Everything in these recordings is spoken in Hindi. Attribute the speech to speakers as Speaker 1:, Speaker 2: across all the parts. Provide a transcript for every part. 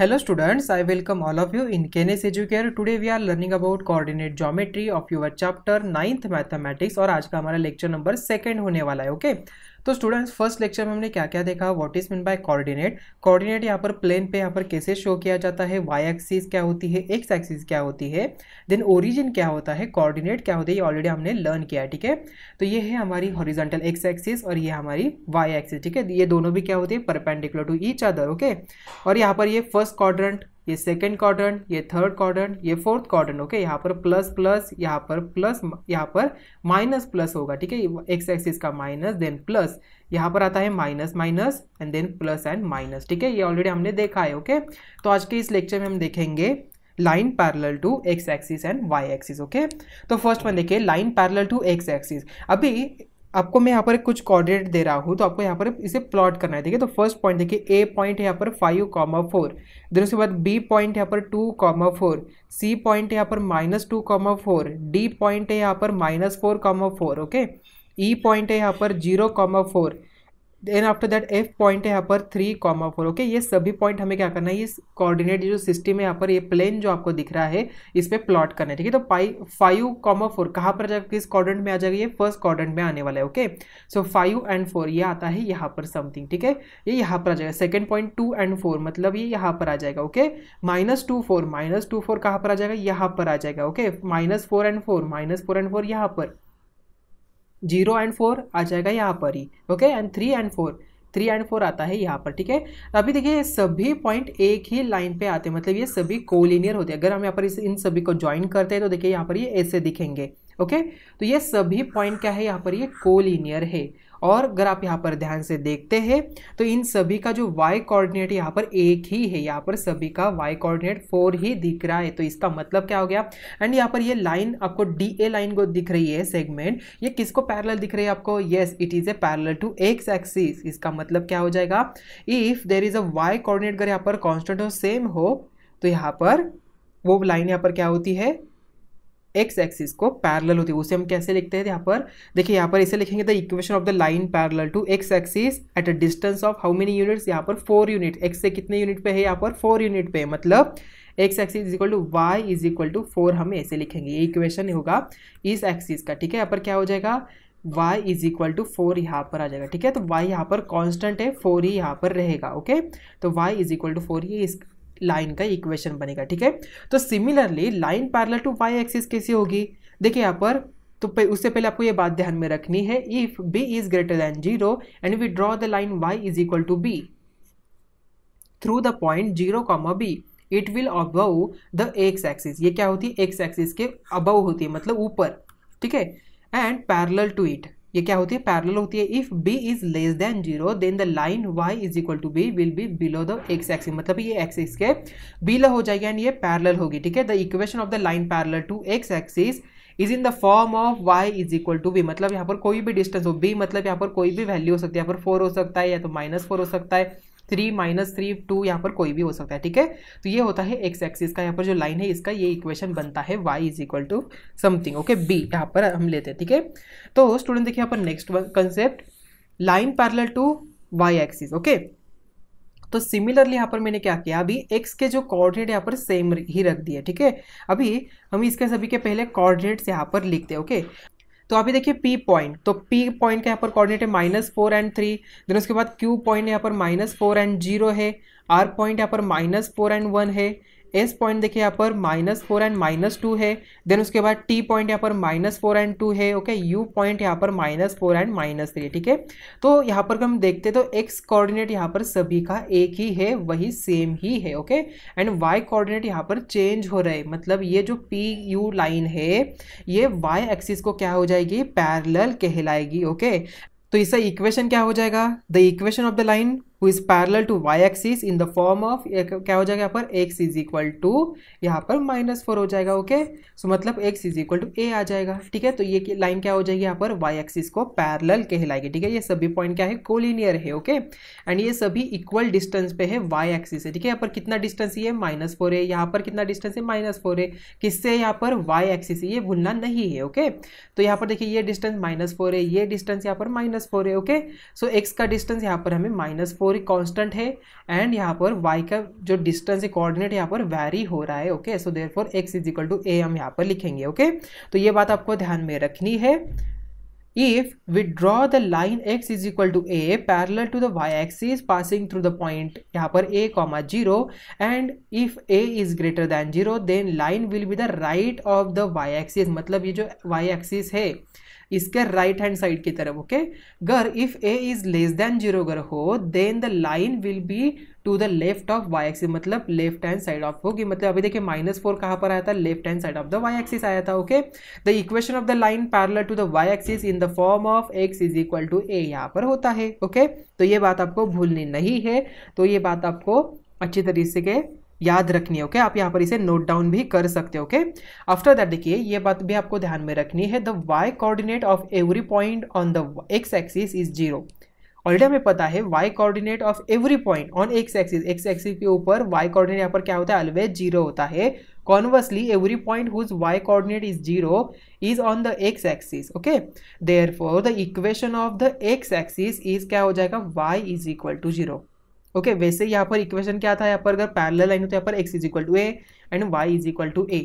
Speaker 1: Hello students, I welcome all of you in KNS Educator. Today we are learning about coordinate geometry of your chapter 9th mathematics और आज का हमारा लेक्चर नंबर सेकेंड होने वाला है ओके okay? तो स्टूडेंट्स फर्स्ट लेक्चर में हमने क्या क्या देखा what is mean by coordinate coordinate यहाँ पर प्लेन पे यहाँ पर कैसे शो किया जाता है वाई एक्सिस क्या होती है एक्स एक्सिस क्या होती है देन ओरिजिन क्या होता है कोऑर्डिनेट क्या होता है ये ऑलरेडी हमने लर्न किया है ठीक है तो ये है हमारी हॉरिजेंटल एक्स एक्सिस और ये हमारी वाई एक्सिस ठीक है ये दोनों भी क्या होती है perpendicular to each other okay और यहाँ पर ये फर्स्ट क्वाड्रेंट ये सेकेंड कॉर्डन ये थर्ड कॉर्डन ये फोर्थ कॉर्डन ओके यहाँ पर प्लस प्लस यहाँ पर प्लस यहाँ पर माइनस प्लस होगा ठीक है एक्स एक्सिस का माइनस देन प्लस यहाँ पर आता है minus minus and then plus and minus ठीक है ये ऑलरेडी हमने देखा है ओके okay? तो आज के इस लेक्चर में हम देखेंगे line parallel to x axis and y axis okay तो फर्स्ट में देखिए line parallel to x axis अभी आपको मैं यहाँ पर कुछ कॉर्डिनेट दे रहा हूँ तो आपको यहाँ पर इसे प्लॉट करना है ठीक है तो फर्स्ट पॉइंट देखिए ए पॉइंट यहाँ पर फाइव कॉमा फोर देन उसके बाद बी पॉइंट यहाँ पर two comma four C point यहाँ पर minus two comma four D point है यहाँ पर minus four comma four okay E point है यहाँ पर zero comma four then after that F point है यहाँ पर थ्री कॉमा फोर ओके ये सभी पॉइंट हमें क्या करना है ये कोऑर्डिनेट जो सिस्टम है यहाँ पर ये प्लेन जो आपको दिख रहा है इस पर प्लॉट करना है ठीक है तो पाई फाइव कॉमा फोर कहाँ पर जाएगा किस कॉर्डेंट में आ जाएगा ये फर्स्ट कॉर्डेंट में आने वाला है okay so five and four ये आता है यहाँ पर समथिंग ठीक है ये यहाँ पर आ जाएगा second point two and four मतलब ये यहाँ पर आ जाएगा okay minus two four minus two four कहाँ पर आ जाएगा यहाँ पर आ जाएगा okay minus four and four minus four and four यहाँ पर जीरो एंड फोर आ जाएगा यहाँ पर ही okay and three and four three and four आता है यहाँ पर ठीक है अभी देखिए ये सभी पॉइंट एक ही लाइन पे आते हैं मतलब ये सभी कोलिनियर होते हैं अगर हम यहाँ पर इस इन सभी को ज्वाइन करते हैं तो देखिए यहाँ पर ये ऐसे दिखेंगे ओके तो ये सभी पॉइंट क्या है यहाँ पर ये कोलिनियर है और अगर आप यहाँ पर ध्यान से देखते हैं तो इन सभी का जो वाई कोऑर्डिनेट यहाँ पर एक ही है यहाँ पर सभी का वाई कोऑर्डिनेट फोर ही दिख रहा है तो इसका मतलब क्या हो गया एंड यहाँ पर ये लाइन आपको डी ए लाइन को दिख रही है सेगमेंट ये किसको पैरल दिख रही है आपको yes it is a parallel to x axis इसका मतलब क्या हो जाएगा if there is a y coordinate अगर यहाँ पर कॉन्स्टेंट हो सेम हो तो यहाँ पर वो लाइन यहाँ पर क्या होती है एक्स एक्सिस को पैरल होती है उसे हम कैसे लिखते हैं यहाँ पर देखिए यहाँ पर इसे लिखेंगे the equation of the line parallel to x axis at a distance of how many units यहाँ पर फोर यूनिट एक्स से कितने यूनिट पे है यहाँ पर फोर यूनिट पे मतलब x axis is equal to y is equal to four हम ऐसे लिखेंगे ये इक्वेशन होगा इस एक्सिस का ठीक है यहाँ पर क्या हो जाएगा y is equal to four यहाँ पर आ जाएगा ठीक है तो y यहाँ पर कांस्टेंट है फोर ही यहाँ पर रहेगा ओके तो y is equal to four ये इस लाइन का इक्वेशन बनेगा ठीक है तो similarly line parallel to y axis कैसी होगी देखिए यहाँ पर तो पे, उससे पहले आपको ये बात ध्यान में रखनी है if B is greater than zero and we draw the line y is equal to B through the point zero comma B it will above the x axis ये क्या होती है एक्स एक्सिस के अबव होती है मतलब ऊपर ठीक है एंड पैरल टू इट ये क्या होती है पैरेलल होती है if B is less than zero then the line y is equal to B will be below the x axis मतलब ये एक्स एक्स के बिलो हो जाएगी एंड ये पैरेलल होगी ठीक है the equation of the line parallel to x axis is in the form of y is equal to B मतलब यहाँ पर कोई भी डिस्टेंस हो बी मतलब यहाँ पर कोई भी वैल्यू हो सकती है यहाँ पर फोर हो सकता है या तो माइनस फोर हो सकता है थ्री माइनस थ्री टू यहाँ पर कोई भी हो सकता है ठीक है तो ये होता है एक्स एक्सिस का यहाँ पर जो लाइन है इसका ये इक्वेशन बनता है y is equal to something okay B यहाँ पर हम लेते हैं ठीक है तो स्टूडेंट देखिए यहाँ पर next concept line parallel to y axis okay तो सिमिलरली यहाँ पर मैंने क्या किया अभी एक्स के जो कोऑर्डिनेट यहाँ पर सेम ही रख दिए ठीक है अभी हम इसके सभी के पहले कोऑर्डिनेट्स यहाँ पर लिखते हैं ओके तो आप ये देखिए पी पॉइंट तो पी पॉइंट का यहाँ पर कोऑर्डिनेट है minus four and three then उसके बाद क्यू पॉइंट यहाँ पर माइनस फोर एंड जीरो है आर पॉइंट यहाँ पर माइनस फोर एंड वन है एस पॉइंट देखिए यहाँ पर minus four and minus two है देन उसके बाद टी पॉइंट यहाँ पर माइनस फोर एंड टू है ओके यू पॉइंट यहाँ पर minus four and minus three ठीक है तो यहाँ पर हम देखते तो एक्स कोऑर्डिनेट यहाँ पर सभी का एक ही है वही सेम ही है ओके एंड वाई कोऑर्डिनेट यहाँ पर चेंज हो रहे मतलब ये जो पी यू लाइन है ये वाई एक्सिस को क्या हो जाएगी पैरल कहलाएगी ओके तो इसका इक्वेशन क्या हो जाएगा the equation of the line who is parallel to y axis in the form of क्या हो जाएगा यहाँ पर एक्स इज इक्वल टू यहाँ पर माइनस फोर हो जाएगा ओके okay? सो so, मतलब x is equal to a आ जाएगा ठीक है तो ये लाइन क्या हो जाएगी यहाँ पर वाई एक्सिस को पैरल कहलाएगी ठीक है ये सभी पॉइंट क्या है कोलिनियर है ओके okay? एंड ये सभी इक्वल डिस्टेंस पे है वाई एक्सिस है ठीक है यहाँ पर कितना डिस्टेंस ये माइनस फोर है यहाँ पर कितना डिस्टेंस है माइनस फोर है किससे यहाँ पर वाई एक्सिस ये भूलना नहीं है ओके okay? तो यहाँ पर देखिए ये डिस्टेंस माइनस फोर है ये डिस्टेंस यहाँ पर माइनस फोर है ओके सो एक्स का डिस्टेंस यहाँ पर हमें माइनस फोर और एक कॉन्स्टेंट है एंड यहाँ पर वाई का जो डिस्टेंस है कोऑर्डिनेट यहाँ पर वैरी हो रहा है okay so there four x is equal to a हम यहाँ पर लिखेंगे ओके okay? तो ये बात आपको ध्यान में रखनी है if we draw the line x is equal to a parallel to the y axis passing through the point यहाँ पर a comma zero and if a is greater than zero then line will be the right of the y axis मतलब ये जो y axis है इसके राइट हैंड साइड की तरफ ओके गर if a is less than zero गर हो then the line will be to the left of y axis मतलब लेफ्ट हैंड साइड ऑफ होगी मतलब अभी देखिए माइनस फोर कहाँ पर आया था left hand side of the y axis आया था okay the equation of the line parallel to the y axis in the form of x is equal to a यहाँ पर होता है ओके okay? तो ये बात आपको भूलनी नहीं है तो ये बात आपको अच्छी तरीके से याद रखनी है ओके आप यहाँ पर इसे नोट डाउन भी कर सकते हो ओके आफ्टर दैट देखिए ये बात भी आपको ध्यान में रखनी है the y coordinate of every point on the x axis is zero already हमें पता है y coordinate of every point on x axis x axis के ऊपर वाई कोऑर्डिनेट यहाँ पर क्या होता है ऑलवेज जीरो होता है conversely every point whose y coordinate is zero is on the x axis okay there the equation of the x axis is क्या हो जाएगा y is equal to zero okay okay, वैसे यहाँ पर इक्वेशन क्या था यहाँ पर अगर पैरल लाइन हो तो यहाँ पर x is equal to a and y is equal to a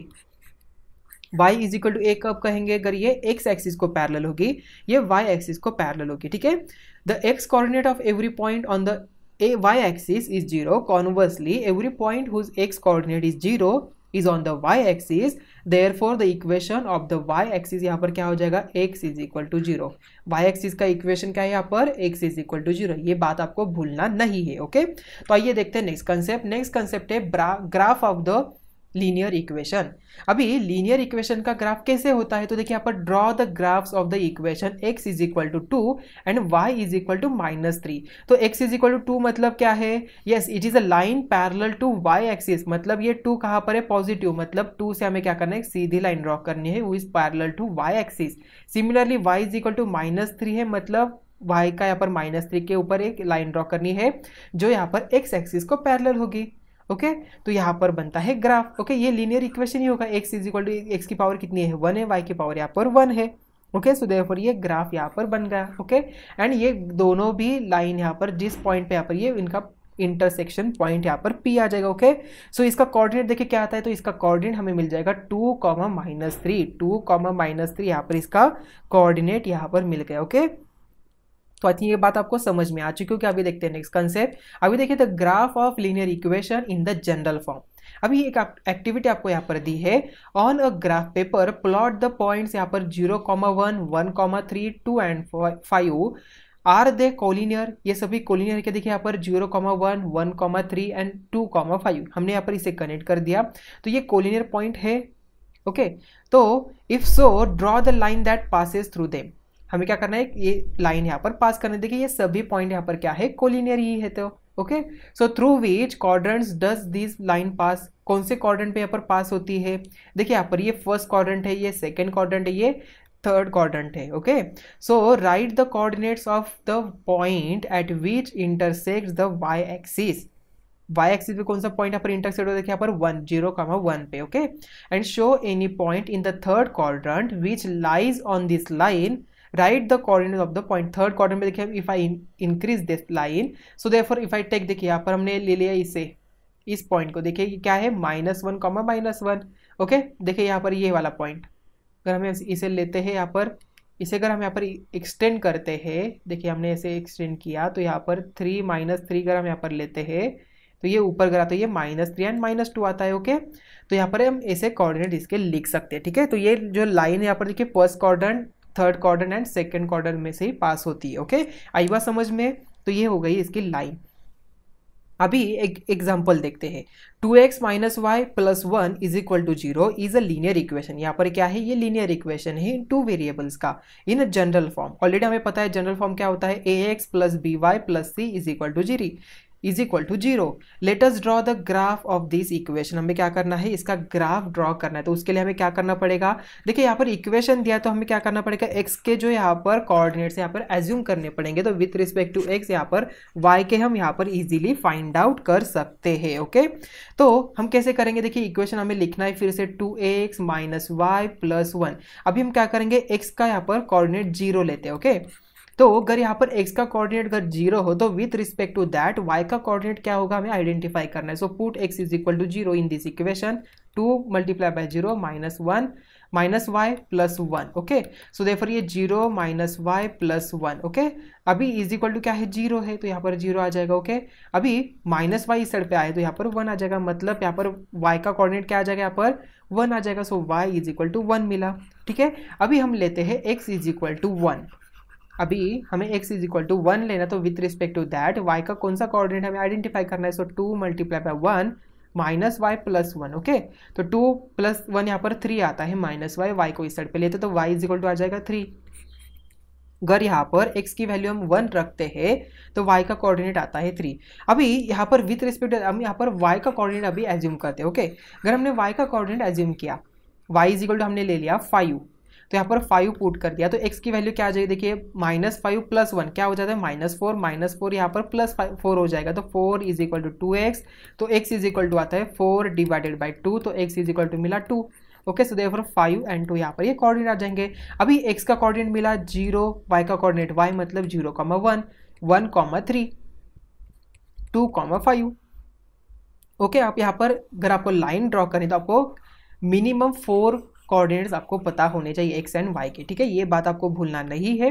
Speaker 1: y is equal to a कब कहेंगे अगर ये एक्स एक्सिस को पैरल होगी ये वाई एक्सिस को पैरल होगी ठीक है the x coordinate of every point on the a y axis is zero conversely every point whose x coordinate is zero is on the y axis therefore the equation of the y axis यहाँ पर क्या हो जाएगा x is equal to zero y axis का इक्वेशन क्या है यहाँ पर x is equal to zero ये बात आपको भूलना नहीं है ओके तो आइए देखते हैं नेक्स्ट कंसेप्ट नेक्स्ट कंसेप्ट है graph of the linear equation अभी लीनियर इक्वेशन का ग्राफ कैसे होता है तो देखिए यहाँ पर draw the graphs of the equation x is equal to two and y is equal to minus three तो x is equal to two मतलब क्या है yes it is a line parallel to y axis मतलब ये टू कहाँ पर है पॉजिटिव मतलब टू से हमें क्या करना है सीधी लाइन ड्रॉ करनी है वो is parallel to y axis similarly y is equal to minus three है मतलब y का यहाँ पर माइनस थ्री के ऊपर एक लाइन ड्रॉ करनी है जो यहाँ पर x एक्सिस को पैरल होगी ओके तो यहाँ पर बनता है ग्राफ ओके ये लीनियर इक्वेशन ही होगा x is equal to x की पावर कितनी है वन है वाई की पावर यहाँ पर वन है ओके सो देयरफॉर ये ग्राफ यहाँ पर बन गया ओके okay? एंड ये दोनों भी लाइन यहाँ पर जिस पॉइंट पे यहाँ पर ये इनका इंटरसेक्शन पॉइंट यहाँ पर पी आ जाएगा ओके okay? सो so, इसका कोऑर्डिनेट देखिए क्या आता है तो इसका कोऑर्डिनेट हमें मिल जाएगा two comma minus three two comma minus three यहाँ पर इसका कोऑर्डिनेट यहाँ पर मिल गया ओके okay? तो आई थिंक ये बात आपको समझ में आ चुकी होगी अभी देखते हैं नेक्स्ट कंसेप्ट अभी देखिए the graph of linear equation in the general form अभी एक एक्टिविटी आपको यहाँ पर दी है on a graph paper plot the points यहाँ पर zero comma one one comma three two and five are they collinear ये सभी कोलिनियर के देखिए यहाँ पर zero comma one one comma three and two comma five हमने यहाँ पर इसे कनेक्ट कर दिया तो ये कोलिनियर पॉइंट है ओके okay? तो if so draw the line that passes through them हमें क्या करना है ये लाइन यहाँ पर पास करने देखिए ये सभी पॉइंट यहाँ पर क्या है कोलिनियर ही है तो okay so through which quadrants does this line pass कौन से कॉर्डरेंट पे यहाँ पर पास होती है देखिए यहाँ पर ये फर्स्ट कॉर्डरेंट है ये सेकेंड कॉर्डरेंट है ये थर्ड क्वाड्रेंट है okay so write the coordinates of the point at which intersect the y axis y axis पे कौन सा पॉइंट यहाँ पर इंटरसेक्ट हो देखिए यहाँ पर वन जीरो कामा वन पे okay and show any point in the third quadrant which lies on this line write the coordinate of the point third coordinate में देखिए if I increase this line so for if I take देखिए यहाँ पर हमने ले लिया इसे इस पॉइंट को देखिए क्या है minus one comma minus one okay देखिए यहाँ पर ये वाला पॉइंट अगर हम इसे लेते हैं यहाँ पर इसे अगर हम यहाँ पर एक्सटेंड करते हैं देखिए हमने इसे एक्सटेंड किया तो यहाँ पर थ्री माइनस थ्री अगर हम यहाँ पर लेते हैं तो ये ऊपर गया तो ये minus three and minus two आता है ओके तो यहाँ पर हम ऐसे कोऑर्डिनेट इसके लिख सकते हैं ठीक है तो ये जो लाइन है यहाँ पर देखिए फर्स्ट कॉर्डन third quarter and second quarter में से ही पास होती है ओके आई बात समझ में तो ये हो गई इसकी लाइन अभी एक एग्जाम्पल देखते हैं two x minus y plus one is equal to zero is a linear equation यहाँ पर क्या है ये लीनियर इक्वेशन है इन टू वेरिएबल्स का in a general form already हमें पता है जनरल फॉर्म क्या होता है a x plus b y plus c is equal to zero is equal to zero let's draw the graph of this equation हमें क्या करना है इसका ग्राफ ड्रॉ करना है तो उसके लिए हमें क्या करना पड़ेगा देखिए यहाँ पर इक्वेशन दिया तो हमें क्या करना पड़ेगा एक्स के जो यहाँ पर कॉर्डिनेट्स यहाँ पर एज्यूम करने पड़ेंगे तो विथ रिस्पेक्ट टू एक्स यहाँ पर वाई के हम यहाँ पर ईजिली फाइंड आउट कर सकते हैं ओके तो हम कैसे करेंगे देखिए इक्वेशन हमें लिखना है फिर से two x minus y plus one अभी हम क्या करेंगे एक्स का यहाँ पर कॉर्डिनेट जीरो लेते हैं ओके तो अगर यहाँ पर एक्स का कोऑर्डिनेट अगर जीरो हो तो with respect to that y का कोऑर्डिनेट क्या होगा हमें आइडेंटिफाई करना है so put x is equal to zero in this equation two multiply by zero minus one minus y plus one okay so they ये zero minus y plus one okay अभी इज इक्वल टू क्या है जीरो है तो यहाँ पर जीरो आ जाएगा ओके okay? अभी माइनस वाई इस साइड पे आए तो यहाँ पर वन आ जाएगा मतलब यहाँ पर वाई का कोऑर्डिनेट क्या आ जाएगा यहाँ पर वन आ जाएगा so y is equal to one मिला ठीक है अभी हम लेते हैं x is equal to one अभी हमें x is equal to one लेना तो with respect to that y का कौन सा कोऑर्डिनेट हमें आइडेंटिफाई करना है so two multiply by one minus y plus one okay तो टू प्लस वन यहाँ पर थ्री आता है माइनस वाई वाई को इस साइड पे लेते तो वाई इज इक्वल टू आ जाएगा थ्री अगर यहाँ पर x की वैल्यू हम वन रखते हैं तो y का कोऑर्डिनेट आता है थ्री अभी यहाँ पर विथ रिस्पेक्ट हम यहाँ पर y का कोऑर्डिनेट अभी एज्यूम करते हैं ओके अगर हमने y का कोऑर्डिनेट एज्यूम किया y इज इक्वल टू हमने ले लिया फाइव तो यहाँ पर फाइव पुट कर दिया तो एक्स की वैल्यू क्या आ जाएगी देखिए माइनस फाइव प्लस वन क्या हो जाता है माइनस फोर माइनस फोर यहाँ पर प्लस फाइव फोर हो जाएगा तो four is equal to two x तो एक्स इज इक्वल टू आता है फोर डिवाइडेड बाई टू तो एक्स इज इक्वल टू मिला two okay so there five and two यहाँ पर ये कॉर्डिनेट आ जाएंगे अभी एक्स का कॉर्डिनेट मिला जीरो वाई का कॉर्डिनेट वाई मतलब zero comma one one comma three two comma five okay आप यहाँ पर अगर आपको लाइन ड्रॉ करें तो आपको मिनिमम फोर कोऑर्डिनेट्स आपको पता होने चाहिए एक्स एंड वाई के ठीक है ये बात आपको भूलना नहीं है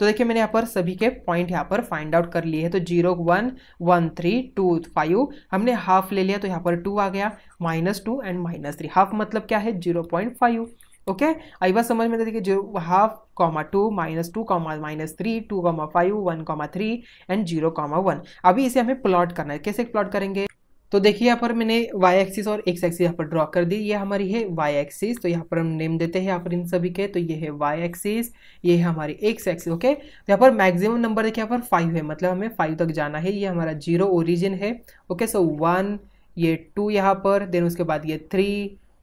Speaker 1: तो देखिए मैंने यहाँ पर सभी के पॉइंट यहाँ पर फाइंड आउट कर लिए है तो zero one one three two five हमने हाफ ले लिया तो यहाँ पर टू आ गया minus two and minus three half मतलब क्या है जीरो पॉइंट फाइव ओके आई बात समझ में देखिए zero half comma two minus two comma minus three two comma five one comma three and zero comma one अभी इसे हमें प्लॉट करना है कैसे प्लॉट करेंगे तो देखिए यहाँ पर मैंने वाई एक्सिस और x एक्सिस यहाँ पर ड्रॉ कर दी ये हमारी है वाई एक्सिस तो यहाँ पर हम नेम देते हैं यहाँ पर इन सभी के तो ये है वाई एक्सिस ये है हमारी एक्स एक्सिस ओके यहाँ पर मैक्सिमम नंबर देखिए यहाँ पर फाइव है मतलब हमें फाइव तक जाना है ये हमारा जीरो ओरिजिन है ओके सो वन ये टू यहाँ पर देन उसके बाद ये थ्री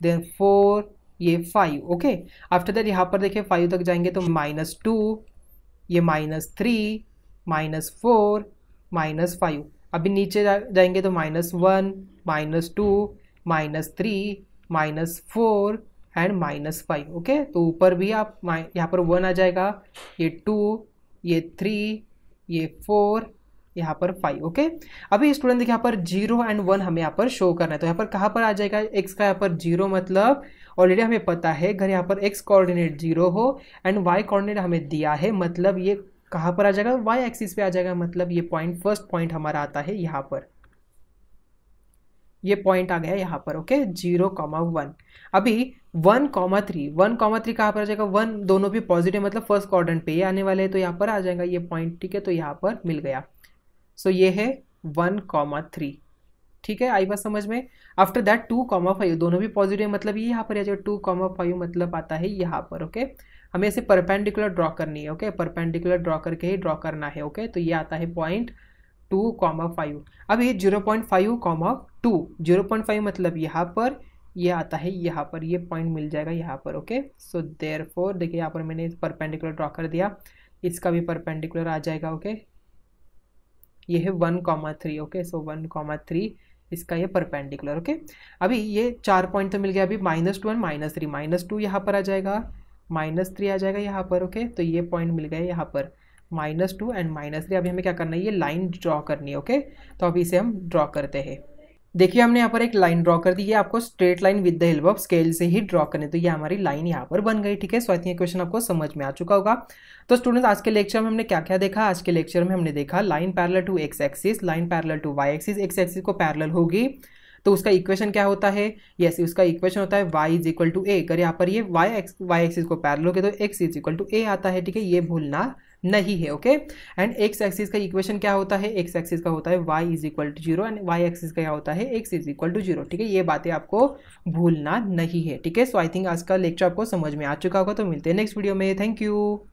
Speaker 1: देन फोर ये फाइव ओके आफ्टर दैट यहाँ पर देखिए फाइव तक जाएंगे तो माइनस टू ये minus three minus four minus five अभी नीचे जा, जाएंगे तो minus one minus two minus three minus four and minus five okay तो ऊपर भी आप यहाँ पर वन आ जाएगा ये टू ये थ्री ये फोर यहाँ पर फाइव ओके अभी स्टूडेंट देखिए यहाँ पर जीरो एंड वन हमें यहाँ पर शो करना है तो यहाँ पर कहाँ पर आ जाएगा एक्स का यहाँ पर जीरो मतलब ऑलरेडी हमें पता है घर यहाँ पर एक्स कोऑर्डिनेट जीरो हो एंड वाई कोऑर्डिनेट हमें दिया है मतलब ये कहाँ पर आ जाएगा वाई एक्सिस पे आ जाएगा मतलब ये पॉइंट फर्स्ट पॉइंट हमारा आता है यहाँ पर ये पॉइंट आ गया यहाँ पर ओके जीरो कॉमा वन अभी one comma three one comma three कहाँ पर आ जाएगा वन दोनों भी पॉजिटिव मतलब फर्स्ट क्वार पे ये आने वाले हैं तो यहाँ पर आ जाएगा ये पॉइंट ठीक है तो यहाँ पर मिल गया सो so, ये है वन कॉमा थ्री ठीक है आई बात समझ में after that two comma five दोनों भी पॉजिटिव मतलब ये यहाँ पर आ जाएगा टू कॉमा फाइव मतलब आता है यहाँ पर ओके okay? हमें इसे परपेंडिकुलर ड्रॉ करनी है ओके परपेंडिकुलर ड्रॉ करके ही ड्रॉ करना है ओके तो ये आता है पॉइंट टू कॉमा फाइव अब ये zero point five comma two zero point five मतलब यहाँ पर ये यह आता है यहाँ पर ये यह पॉइंट मिल जाएगा यहाँ पर ओके सो देर फोर देखिए यहाँ पर मैंने परपेंडिकुलर ड्रॉ कर दिया इसका भी परपेंडिकुलर आ जाएगा ओके ये है one comma three okay so one comma three इसका ये परपेंडिकुलर ओके अभी ये चार पॉइंट तो मिल गया अभी minus two and minus three minus two यहाँ पर आ जाएगा माइनस थ्री आ जाएगा यहाँ पर ओके तो ये पॉइंट मिल गया यहाँ पर minus two and minus three अभी हमें क्या करना है ये लाइन ड्रॉ करनी है ओके तो अभी इसे हम ड्रॉ करते हैं देखिए हमने यहाँ पर एक लाइन ड्रॉ कर दी ये आपको straight line with the help of scale से ही ड्रॉ करने तो ये हमारी लाइन यहाँ पर बन गई ठीक है सो आई थिंक क्वेश्चन आपको समझ में आ चुका होगा तो स्टूडेंट्स आज के लेक्चर में हमने क्या क्या देखा आज के लेक्चर में हमने देखा line parallel to x axis line parallel to y axis x axis को पैरल होगी तो उसका इक्वेशन क्या होता है यस yes, उसका इक्वेशन होता है y is equal to a अगर यहाँ पर ये वाई एक्स वाई एक्सिस को पैर लोगे तो x is equal to a आता है ठीक है ये भूलना नहीं है ओके एंड एक्स एक्सिस का इक्वेशन क्या होता है एक्स एक्सिस का होता है y is equal to zero and y axis का क्या होता है x is equal to zero ठीक है ये बातें आपको भूलना नहीं है ठीक है सो आई थिंक आज का लेक्चर आपको समझ में आ चुका होगा तो मिलते हैं नेक्स्ट वीडियो में थैंक यू